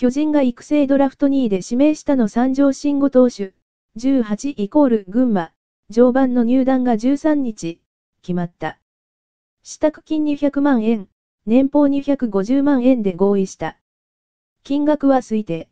巨人が育成ドラフト2位で指名したの三条慎吾投手、18イコール群馬、常磐の入団が13日、決まった。支度金200万円、年俸250万円で合意した。金額は推定。